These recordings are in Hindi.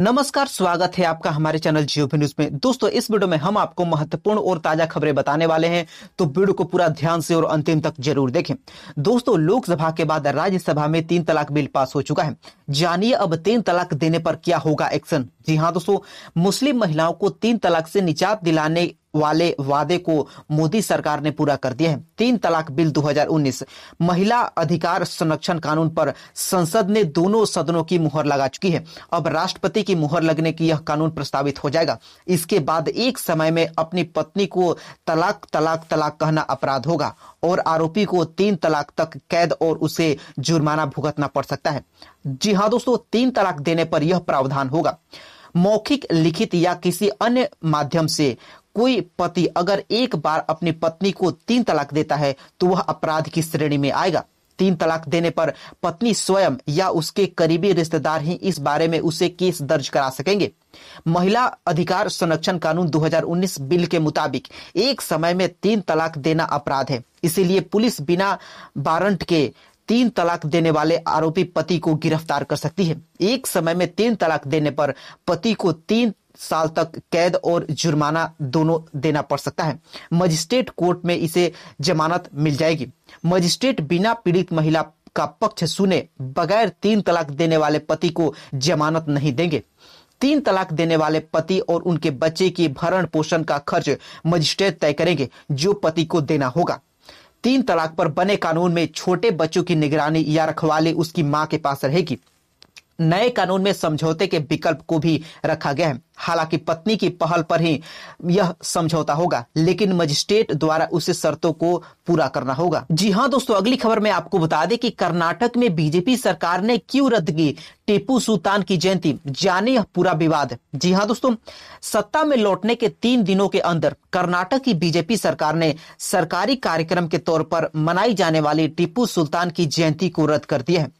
नमस्कार स्वागत है आपका हमारे चैनल जियो न्यूज में दोस्तों इस वीडियो में हम आपको महत्वपूर्ण और ताजा खबरें बताने वाले हैं तो वीडियो को पूरा ध्यान से और अंतिम तक जरूर देखें दोस्तों लोकसभा के बाद राज्यसभा में तीन तलाक बिल पास हो चुका है जानिए अब तीन तलाक देने पर क्या होगा एक्शन जी हाँ दोस्तों मुस्लिम महिलाओं को तीन तलाक से निजात दिलाने वाले वादे को मोदी सरकार ने पूरा कर दिया है तीन तलाक बिल 2019 महिला अधिकार संरक्षण कानून पर संसद ने दोनों सदनों की मुहर लगा चुकी है अब राष्ट्रपति की मुहर लगने की यह कानून प्रस्तावित हो जाएगा इसके बाद एक समय में अपनी पत्नी को तलाक तलाक तलाक कहना अपराध होगा और आरोपी को तीन तलाक तक कैद और उसे जुर्माना भुगतना पड़ सकता है जी हाँ दोस्तों तीन तलाक देने पर यह प्रावधान होगा मौखिक लिखित या किसी अन्य माध्यम से कोई पति अगर एक बार अपनी पत्नी को तीन तलाक देता है तो वह अपराध की श्रेणी में आएगा तीन तलाक देने पर पत्नी स्वयं या उसके करीबी रिश्तेदार ही इस बारे में उसे केस दर्ज करा सकेंगे महिला अधिकार संरक्षण कानून 2019 बिल के मुताबिक एक समय में तीन तलाक देना अपराध है इसीलिए पुलिस बिना वारंट के तीन तलाक देने वाले आरोपी पति को गिरफ्तार कर सकती है एक समय में तीन तलाक देने पर पति को तीन साल तक कैद और जुर्माना दोनों देना पड़ सकता है मजिस्ट्रेट कोर्ट में इसे जमानत मिल जाएगी मजिस्ट्रेट बिना पीड़ित महिला का पक्ष सुने बगैर तीन तलाक देने वाले पति को जमानत नहीं देंगे तीन तलाक देने वाले पति और उनके बच्चे की भरण पोषण का खर्च मजिस्ट्रेट तय करेंगे जो पति को देना होगा तीन तलाक पर बने कानून में छोटे बच्चों की निगरानी या रखवाली उसकी मां के पास रहेगी नए कानून में समझौते के विकल्प को भी रखा गया है हालांकि पत्नी की पहल पर ही यह समझौता होगा लेकिन मजिस्ट्रेट द्वारा उसे शर्तों को पूरा करना होगा जी हाँ दोस्तों अगली खबर में आपको बता दें कि कर्नाटक में बीजेपी सरकार ने क्यों रद्द की टीपू सुल्तान की जयंती जाने पूरा विवाद जी हाँ दोस्तों सत्ता में लौटने के तीन दिनों के अंदर कर्नाटक की बीजेपी सरकार ने सरकारी कार्यक्रम के तौर पर मनाई जाने वाली टीपू सुल्तान की जयंती को रद्द कर दिया है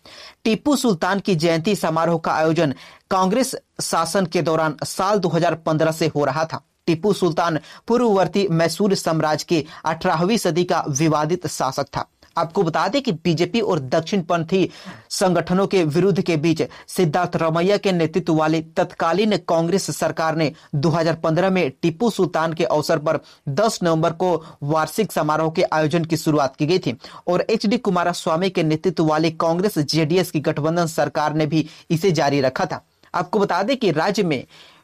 टीपू सुल्तान की जयंती समारोह का आयोजन कांग्रेस शासन के दौरान साल 2015 से हो रहा था टीपू सुल्तान पूर्ववर्ती मैसूर साम्राज्य के 18वीं सदी का विवादित शासक था आपको बता दें कि बीजेपी और दक्षिणपंथी संगठनों के विरुद्ध के बीच सिद्धार्थ रमैया के नेतृत्व वाली तत्कालीन कांग्रेस सरकार ने 2015 में टीपू सुल्तान के अवसर पर 10 नवंबर को वार्षिक समारोह के आयोजन की शुरुआत की गई थी और एच डी कुमार स्वामी के नेतृत्व वाली कांग्रेस जेडीएस की गठबंधन सरकार ने भी इसे जारी रखा था आपको बता दें कि राज्य में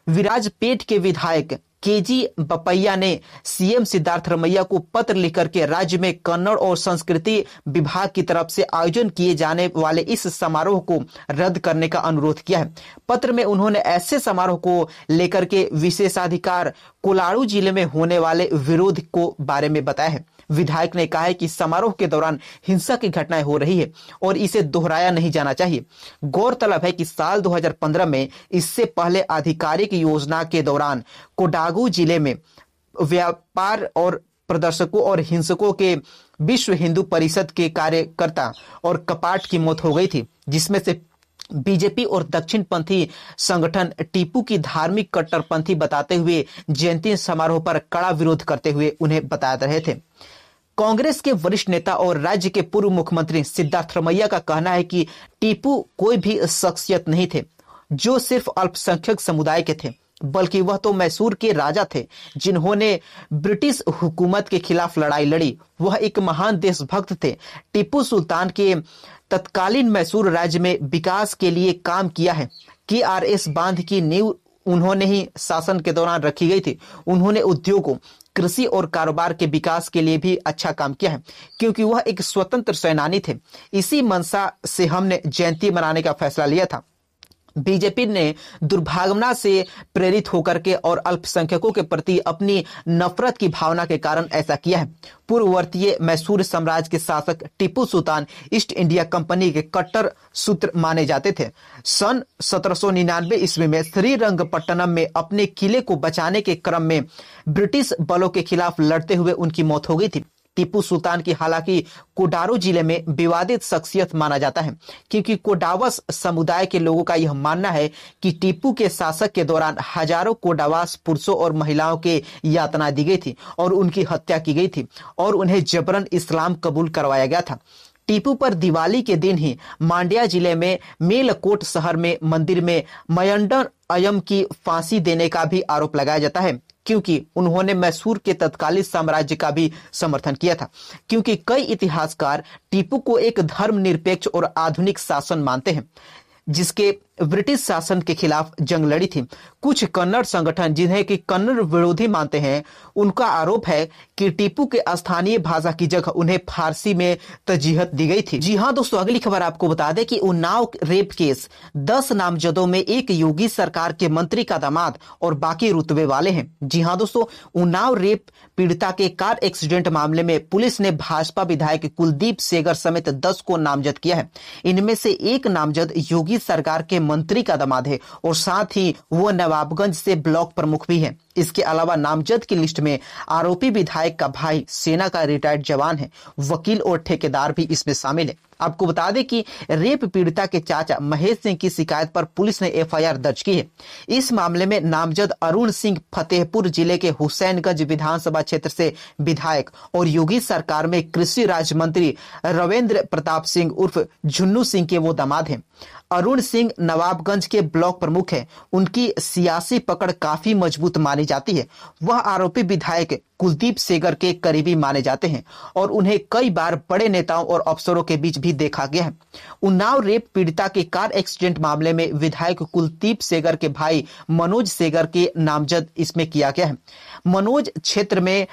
विराज पेट के विधायक केजी बपैया ने सीएम सिद्धार्थ रमैया को पत्र लिखकर के राज्य में कन्नड़ और संस्कृति विभाग की तरफ से आयोजन किए जाने वाले इस समारोह को रद्द करने का अनुरोध किया है पत्र में उन्होंने ऐसे समारोह को लेकर के विशेषाधिकार कोलाड़ू जिले में होने वाले विरोध को बारे में बताया है विधायक ने कहा है कि समारोह के दौरान हिंसा की घटनाएं हो रही है और इसे दोहराया नहीं जाना चाहिए गौरतलब है कि साल 2015 में इससे पहले आधिकारिक योजना के दौरान कोडागू जिले में व्यापार और प्रदर्शकों और हिंसकों के विश्व हिंदू परिषद के कार्यकर्ता और कपाट की मौत हो गई थी जिसमें से बीजेपी और दक्षिणपंथी संगठन टीपू की धार्मिक कट्टरपंथी बताते हुए जयंती समारोह पर कड़ा विरोध करते हुए उन्हें बता रहे थे कांग्रेस के वरिष्ठ नेता और राज्य के पूर्व मुख्यमंत्री सिद्धार्थ रमैया का कहना है कि टीपू कोई भी शख्सियत नहीं थे जो सिर्फ अल्पसंख्यक समुदाय के थे बल्कि वह तो मैसूर के राजा थे जिन्होंने ब्रिटिश हुकूमत के खिलाफ लड़ाई लड़ी वह एक महान देशभक्त थे टीपू सुल्तान के तत्कालीन मैसूर राज्य में विकास के लिए काम किया है के आर एस बांध की नींव उन्होंने ही शासन के दौरान रखी गई थी उन्होंने उद्योगों कृषि और कारोबार के विकास के लिए भी अच्छा काम किया है क्योंकि वह एक स्वतंत्र सेनानी थे इसी मनसा से हमने जयंती मनाने का फैसला लिया था बीजेपी ने दुर्भावना से प्रेरित होकर के और अल्पसंख्यकों के प्रति अपनी नफरत की भावना के कारण ऐसा किया है पूर्ववर्तीय मैसूर साम्राज्य के शासक Tipu Sultan East India Company के कट्टर सूत्र माने जाते थे सन 1799 ईस्वी में श्रीरंगपट्टनम में अपने किले को बचाने के क्रम में ब्रिटिश बलों के खिलाफ लड़ते हुए उनकी मौत हो गई थी टीपू सुल्तान की हालांकि कोडारो जिले में विवादित शख्सियत माना जाता है क्योंकि कोडावस समुदाय के लोगों का यह मानना है कि टीपू के शासक के दौरान हजारों कोडावास पुरुषों और महिलाओं के यातना दी गई थी और उनकी हत्या की गई थी और उन्हें जबरन इस्लाम कबूल करवाया गया था टीपू पर दिवाली के दिन ही मांड्या जिले में मेलकोट शहर में मंदिर में मयंडन अयम की फांसी देने का भी आरोप लगाया जाता है क्योंकि उन्होंने मैसूर के तत्कालीन साम्राज्य का भी समर्थन किया था क्योंकि कई इतिहासकार टीपू को एक धर्मनिरपेक्ष और आधुनिक शासन मानते हैं जिसके ब्रिटिश शासन के खिलाफ जंग लड़ी थी कुछ कन्नड़ संगठन जिन्हें कि कन्नड़ विरोधी मानते हैं उनका आरोप है कि टीपू के स्थानीय भाषा की जगह उन्हें फारसी में तजीहत दी गई थी जी हाँ दोस्तों अगली खबर आपको बता दें कि उन्नाव रेप केस दस नामजदों में एक योगी सरकार के मंत्री का दामाद और बाकी रुतबे वाले हैं जी हाँ दोस्तों उन्नाव रेप पीड़िता के कार एक्सीडेंट मामले में पुलिस ने भाजपा विधायक कुलदीप सेगर समेत दस को नामजद किया है इनमें से एक नामजद योगी सरकार के मंत्री का दामाद है और साथ ही वो नवाबगंज से ब्लॉक प्रमुख भी है इसके अलावा नामजद की लिस्ट में आरोपी विधायक का भाई सेना का रिटायर्ड जवान है वकील और ठेकेदार भी इसमें शामिल है आपको बता दें कि रेप पीड़िता के चाचा महेश सिंह की शिकायत पर पुलिस ने एफआईआर दर्ज की है इस मामले में नामजद अरुण सिंह फतेहपुर जिले के हुसैनगंज विधानसभा क्षेत्र से विधायक और योगी सरकार में कृषि राज्य मंत्री रविन्द्र प्रताप सिंह उर्फ झुन्नू सिंह के वो दामाद हैं अरुण सिंह नवाबगंज के ब्लॉक प्रमुख हैं उनकी सियासी पकड़ काफी मजबूत मानी मानी जाती है वह आरोपी विधायक कुलदीप सेगर के करीबी माने जाते हैं और उन्हें कई बार बड़े नेताओं और अफसरों के बीच भी देखा गया है उन्नाव रेप पीड़िता के कार एक्सीडेंट मामले में विधायक कुलदीप सेगर के भाई मनोज सेगर के नामजद इसमें किया गया है मनोज क्षेत्र में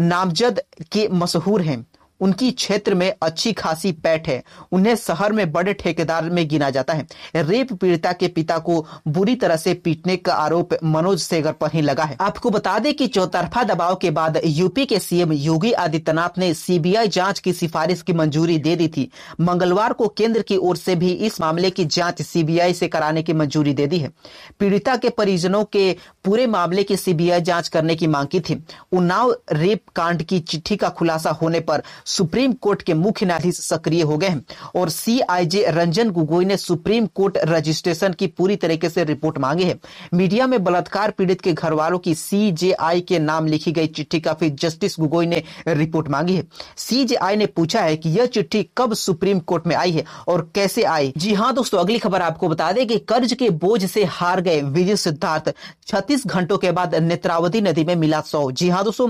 नामजद के मशहूर हैं उनकी क्षेत्र में अच्छी खासी पैठ है उन्हें शहर में बड़े ठेकेदार में गिना जाता है रेप पीड़िता के पिता को बुरी तरह से पीटने का आरोप मनोज सेगर पर ही लगा है आपको बता दें कि चौतरफा दबाव के बाद यूपी के सीएम योगी आदित्यनाथ ने सीबीआई जांच की सिफारिश की मंजूरी दे दी थी मंगलवार को केंद्र की ओर से भी इस मामले की जांच सीबीआई से कराने की मंजूरी दे दी है पीड़िता के परिजनों के पूरे मामले की सीबीआई जांच करने की मांग की थी उन्नाव रेप कांड की चिट्ठी का खुलासा होने पर सुप्रीम कोर्ट के मुख्य न्यायाधीश सक्रिय हो गए हैं और सीआईजे रंजन गोगोई ने सुप्रीम कोर्ट रजिस्ट्रेशन की पूरी तरीके से रिपोर्ट मांगी है मीडिया में बलात्कार पीड़ित के घर वालों की सीजेआई के नाम लिखी गई चिट्ठी का फिर जस्टिस गोगोई ने रिपोर्ट मांगी है सीजेआई ने पूछा है कि यह चिट्ठी कब सुप्रीम कोर्ट में आई है और कैसे आई जी हाँ दोस्तों अगली खबर आपको बता दें कि कर्ज के बोझ से हार गए विजय सिद्धार्थ छत्तीस छत्तीस घंटों के बाद नेत्रावती नदी में मिला सौ जी हाँ दोस्तों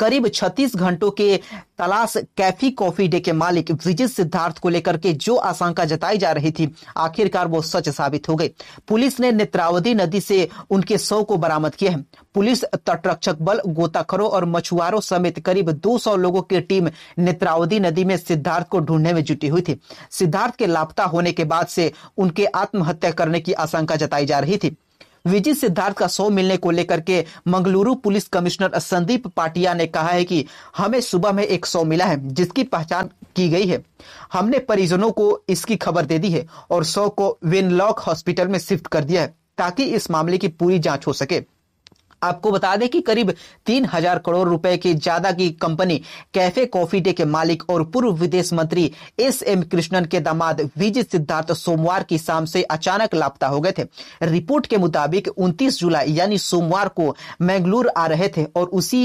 करीब छत्तीस घंटों के तलाश कैफी कॉफी डे के मालिक विजय सिद्धार्थ को लेकर के जो आशंका जताई जा रही थी आखिरकार वो सच साबित हो गई पुलिस ने नेत्रावती नदी से उनके शव को बरामद किया है पुलिस तटरक्षक बल गोताखोरों और मछुआरों समेत करीब 200 लोगों की टीम नेत्रावती नदी में सिद्धार्थ को ढूंढने में जुटी हुई थी सिद्धार्थ के लापता होने के बाद से उनके आत्महत्या करने की आशंका जताई जा रही थी विजय सिद्धार्थ का शव मिलने को लेकर के मंगलुरु पुलिस कमिश्नर संदीप पाटिया ने कहा है कि हमें सुबह में एक शव मिला है जिसकी पहचान की गई है हमने परिजनों को इसकी खबर दे दी है और शव को विनलॉक हॉस्पिटल में शिफ्ट कर दिया है ताकि इस मामले की पूरी जांच हो सके आपको बता दें कि करीब तीन हजार करोड़ रुपए की ज्यादा की कंपनी कैफे कॉफी डे के मालिक और पूर्व विदेश मंत्री एस एम कृष्णन के दामाद विजय सिद्धार्थ सोमवार की शाम से अचानक लापता हो गए थे रिपोर्ट के मुताबिक 29 जुलाई यानी सोमवार को मैंगलोर आ रहे थे और उसी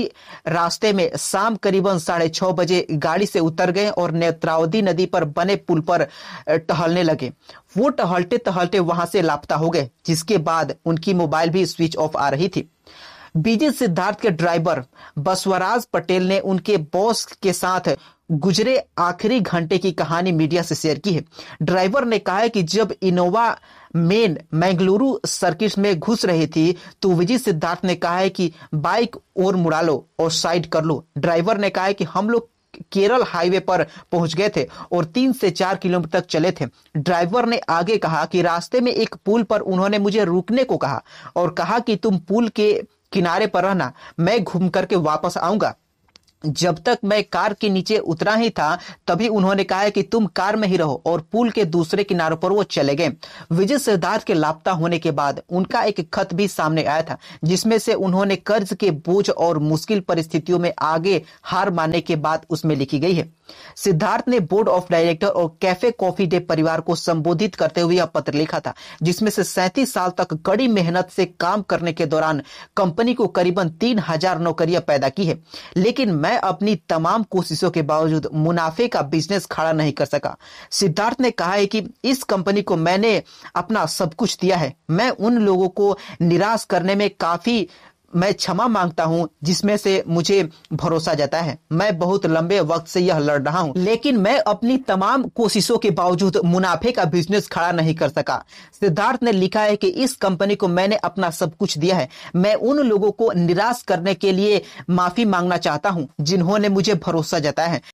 रास्ते में शाम करीबन साढ़े छह बजे गाड़ी से उतर गए और नेत्रावती नदी पर बने पुल पर टहलने लगे वो टहलते टहलते वहां से लापता हो गए जिसके बाद उनकी मोबाइल भी स्विच ऑफ आ रही थी बीजे सिद्धार्थ के ड्राइवर बसवराज पटेल ने उनके बॉस के साथ गुजरे आखिरी घंटे की कहानी मीडिया से शेयर की है ड्राइवर ने कहा है कि जब इनोवा मेन मैंगलुरु सर्किट में घुस रही थी तो विजय सिद्धार्थ ने कहा है कि बाइक और मुड़ा लो और साइड कर लो ड्राइवर ने कहा है कि हम लोग केरल हाईवे पर पहुंच गए थे और तीन से चार किलोमीटर तक चले थे ड्राइवर ने आगे कहा कि रास्ते में एक पुल पर उन्होंने मुझे रुकने को कहा और कहा कि तुम पुल के किनारे पर रहना मैं घूम करके वापस आऊंगा जब तक मैं कार के नीचे उतरा ही था तभी उन्होंने कहा कि तुम कार में ही रहो और पुल के दूसरे किनारों पर वो चले गए विजय सिद्धार्थ के लापता होने के बाद उनका एक खत भी सामने आया था जिसमें से उन्होंने कर्ज के बोझ और मुश्किल परिस्थितियों में आगे हार मानने के बाद उसमें लिखी गई है सिद्धार्थ ने बोर्ड ऑफ डायरेक्टर और कैफे कॉफी डे परिवार को संबोधित करते हुए यह पत्र लिखा था जिसमें से सैंतीस साल तक कड़ी मेहनत से काम करने के दौरान कंपनी को करीबन तीन हजार नौकरियां पैदा की है लेकिन मैं अपनी तमाम कोशिशों के बावजूद मुनाफे का बिजनेस खड़ा नहीं कर सका सिद्धार्थ ने कहा है कि इस कंपनी को मैंने अपना सब कुछ दिया है मैं उन लोगों को निराश करने में काफी मैं क्षमा मांगता हूँ जिसमें से मुझे भरोसा जाता है मैं बहुत लंबे वक्त से यह लड़ रहा हूँ लेकिन मैं अपनी तमाम कोशिशों के बावजूद मुनाफे का बिजनेस खड़ा नहीं कर सका सिद्धार्थ ने लिखा है कि इस कंपनी को मैंने अपना सब कुछ दिया है मैं उन लोगों को निराश करने के लिए माफी मांगना चाहता हूँ जिन्होंने मुझे भरोसा जताया है